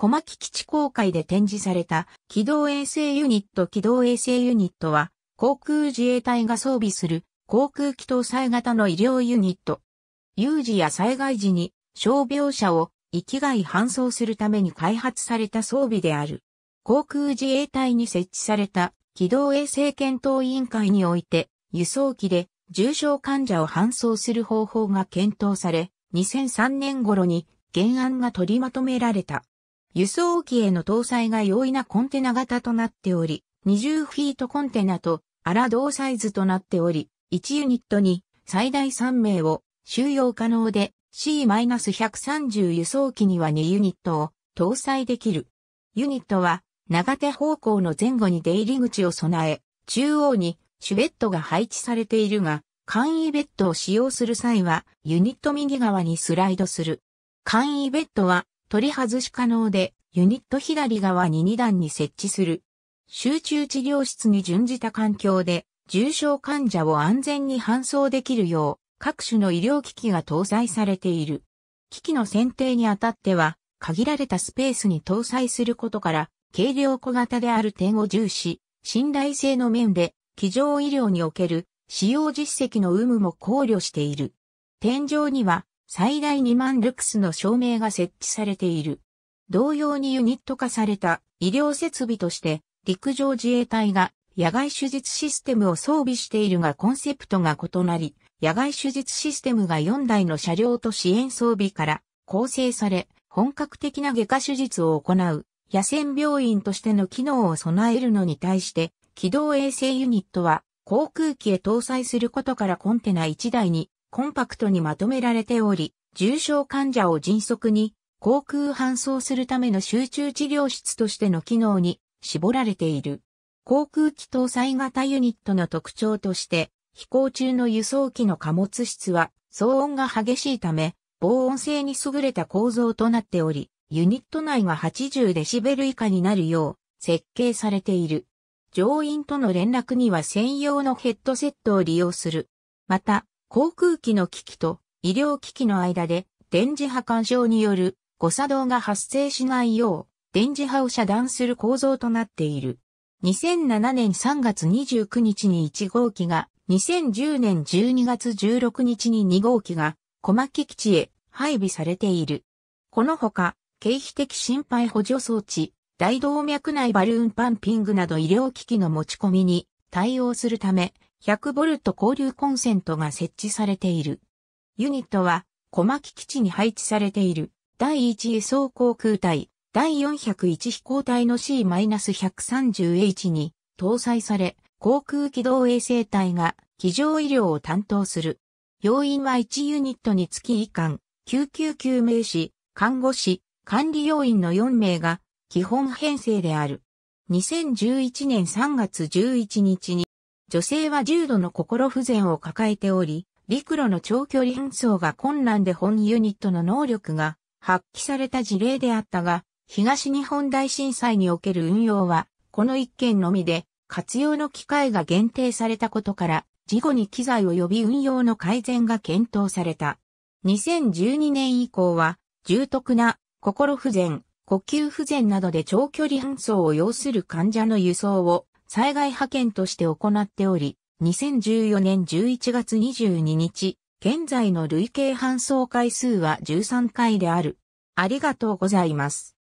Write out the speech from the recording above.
小牧基地公開で展示された機動衛星ユニット機動衛星ユニットは航空自衛隊が装備する航空機搭載型の医療ユニット。有事や災害時に傷病者を生きがい搬送するために開発された装備である。航空自衛隊に設置された機動衛生検討委員会において輸送機で重症患者を搬送する方法が検討され、2003年頃に原案が取りまとめられた。輸送機への搭載が容易なコンテナ型となっており、20フィートコンテナとアラ同サイズとなっており、1ユニットに最大3名を収容可能で C-130 輸送機には2ユニットを搭載できる。ユニットは長手方向の前後に出入り口を備え、中央にシュベットが配置されているが、簡易ベッドを使用する際はユニット右側にスライドする。簡易ベッドは取り外し可能で、ユニット左側に2段に設置する。集中治療室に準じた環境で、重症患者を安全に搬送できるよう、各種の医療機器が搭載されている。機器の選定にあたっては、限られたスペースに搭載することから、軽量小型である点を重視、信頼性の面で、機上医療における使用実績の有無も考慮している。天井には、最大2万ルクスの照明が設置されている。同様にユニット化された医療設備として陸上自衛隊が野外手術システムを装備しているがコンセプトが異なり、野外手術システムが4台の車両と支援装備から構成され、本格的な外科手術を行う野戦病院としての機能を備えるのに対して、機動衛生ユニットは航空機へ搭載することからコンテナ1台にコンパクトにまとめられており、重症患者を迅速に航空搬送するための集中治療室としての機能に絞られている。航空機搭載型ユニットの特徴として、飛行中の輸送機の貨物室は騒音が激しいため、防音性に優れた構造となっており、ユニット内が80デシベル以下になるよう設計されている。乗員との連絡には専用のヘッドセットを利用する。また、航空機の機器と医療機器の間で電磁波干渉による誤作動が発生しないよう電磁波を遮断する構造となっている。2007年3月29日に1号機が、2010年12月16日に2号機が、小牧基地へ配備されている。このほか、経費的心肺補助装置、大動脈内バルーンパンピングなど医療機器の持ち込みに対応するため、100ボルト交流コンセントが設置されている。ユニットは、小牧基地に配置されている、第1輸送航空隊、第401飛行隊の C-130H に搭載され、航空機動衛生隊が機上医療を担当する。要員は1ユニットにつき医官、救急救命士、看護師、管理要員の4名が基本編成である。2011年3月11日に女性は重度の心不全を抱えており、陸路の長距離搬送が困難で本ユニットの能力が発揮された事例であったが、東日本大震災における運用は、この一件のみで、活用の機会が限定されたことから、事後に機材及び運用の改善が検討された。2012年以降は、重篤な心不全、呼吸不全などで長距離搬送を要する患者の輸送を災害派遣として行っており、2014年11月22日、現在の累計搬送回数は13回である。ありがとうございます。